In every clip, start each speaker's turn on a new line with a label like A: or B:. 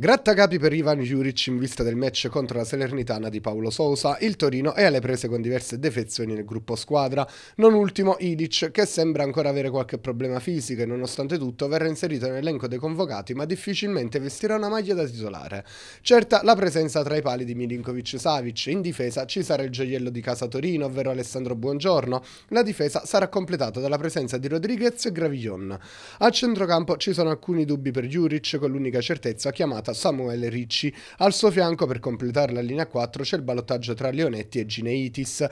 A: Grattacapi per Ivan Juric in vista del match contro la Salernitana di Paolo Sousa, il Torino è alle prese con diverse defezioni nel gruppo squadra, non ultimo Idic che sembra ancora avere qualche problema fisico e nonostante tutto verrà inserito nell'elenco dei convocati ma difficilmente vestirà una maglia da titolare. Certa la presenza tra i pali di Milinkovic Savic, in difesa ci sarà il gioiello di casa Torino ovvero Alessandro Buongiorno, la difesa sarà completata dalla presenza di Rodriguez e Gravillon. A centrocampo ci sono alcuni dubbi per Juric con l'unica certezza chiamata giornata Samuele Ricci. Al suo fianco per completare la linea 4 c'è il ballottaggio tra Leonetti e Gineitis.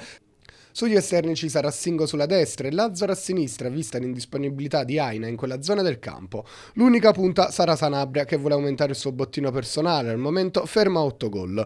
A: Sugli esterni ci sarà Singo sulla destra e Lazzaro a sinistra, vista l'indisponibilità di Aina in quella zona del campo. L'unica punta sarà Sanabria che vuole aumentare il suo bottino personale, al momento ferma 8 gol.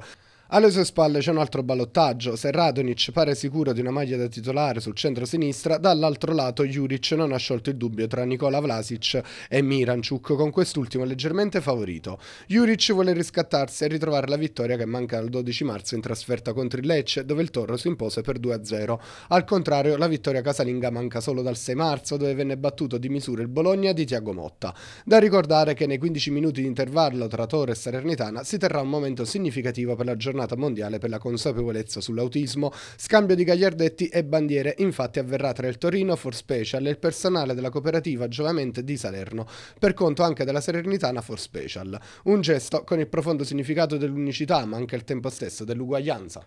A: Alle sue spalle c'è un altro ballottaggio. Se Radonic pare sicuro di una maglia da titolare sul centro-sinistra, dall'altro lato Juric non ha sciolto il dubbio tra Nicola Vlasic e Miranciuk, con quest'ultimo leggermente favorito. Juric vuole riscattarsi e ritrovare la vittoria che manca il 12 marzo in trasferta contro il Lecce, dove il Toro si impose per 2-0. Al contrario, la vittoria casalinga manca solo dal 6 marzo, dove venne battuto di misura il Bologna di Tiago Motta. Da ricordare che nei 15 minuti di intervallo tra Torres e Salernitana si terrà un momento significativo per la giornata giornata mondiale per la consapevolezza sull'autismo, scambio di gagliardetti e bandiere infatti avverrà tra il Torino, For Special e il personale della cooperativa Giovamente di Salerno, per conto anche della Salernitana For Special. Un gesto con il profondo significato dell'unicità ma anche al tempo stesso dell'uguaglianza.